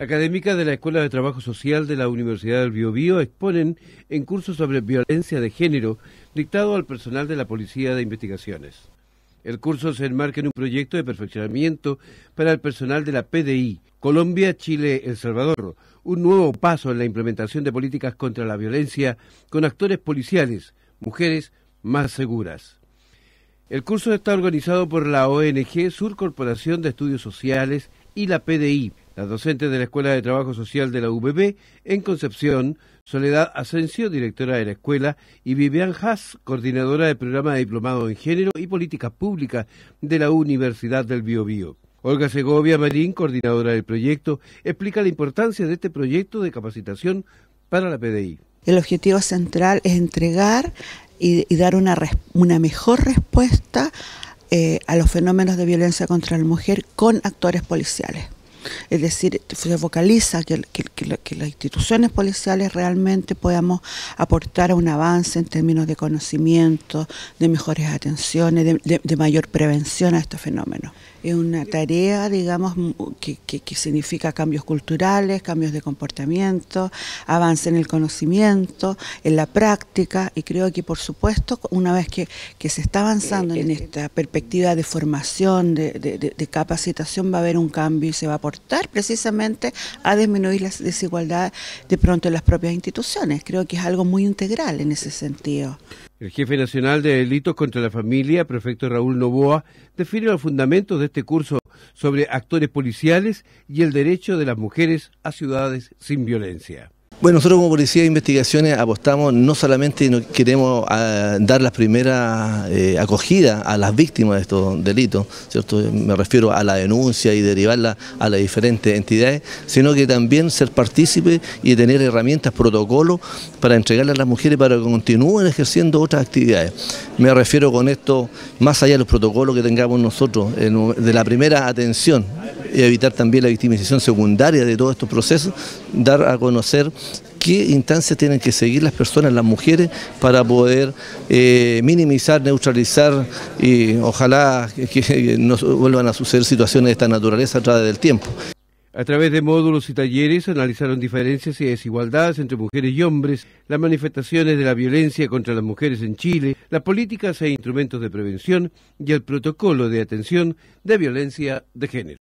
Académicas de la Escuela de Trabajo Social de la Universidad del Biobío exponen en cursos sobre violencia de género dictado al personal de la Policía de Investigaciones. El curso se enmarca en un proyecto de perfeccionamiento para el personal de la PDI, Colombia, Chile, El Salvador, un nuevo paso en la implementación de políticas contra la violencia con actores policiales, mujeres más seguras. El curso está organizado por la ONG Sur Corporación de Estudios Sociales y la PDI, la docente de la Escuela de Trabajo Social de la UBB en Concepción, Soledad Asensio, directora de la escuela, y Vivian Haas, coordinadora del programa de Diplomado en Género y Políticas Públicas de la Universidad del Biobío. Olga Segovia Marín, coordinadora del proyecto, explica la importancia de este proyecto de capacitación para la PDI. El objetivo central es entregar y, dar una, mejor respuesta eh, a los fenómenos de violencia contra la mujer con actores policiales. Es decir, se focaliza que, las instituciones policiales realmente podamos aportar a un avance en términos de conocimiento, de mejores atenciones, de, mayor prevención a estos fenómenos. Es una tarea, digamos, que, que significa cambios culturales, cambios de comportamiento, avance en el conocimiento, en la práctica, y creo que por supuesto, una vez que, se está avanzando eh, en eh, esta perspectiva de formación, de, de, capacitación, va a haber un cambio y se va a aportar aportar precisamente a disminuir la desigualdad de pronto en las propias instituciones. Creo que es algo muy integral en ese sentido. El jefe nacional de delitos contra la familia, prefecto Raúl Novoa, define los fundamentos de este curso sobre actores policiales y el derecho de las mujeres a ciudades sin violencia. Bueno, nosotros como Policía de Investigaciones apostamos, no solamente queremos ah, dar la primera eh, acogida a las víctimas de estos delitos, ¿cierto? me refiero a la denuncia y derivarla a las diferentes entidades, sino que también ser partícipe y tener herramientas, protocolos para entregarle a las mujeres para que continúen ejerciendo otras actividades. Me refiero con esto, más allá de los protocolos que tengamos nosotros, de la primera atención evitar también la victimización secundaria de todos estos procesos, dar a conocer qué instancias tienen que seguir las personas, las mujeres, para poder eh, minimizar, neutralizar y ojalá que no vuelvan a suceder situaciones de esta naturaleza a través del tiempo. A través de módulos y talleres analizaron diferencias y desigualdades entre mujeres y hombres, las manifestaciones de la violencia contra las mujeres en Chile, las políticas e instrumentos de prevención y el protocolo de atención de violencia de género.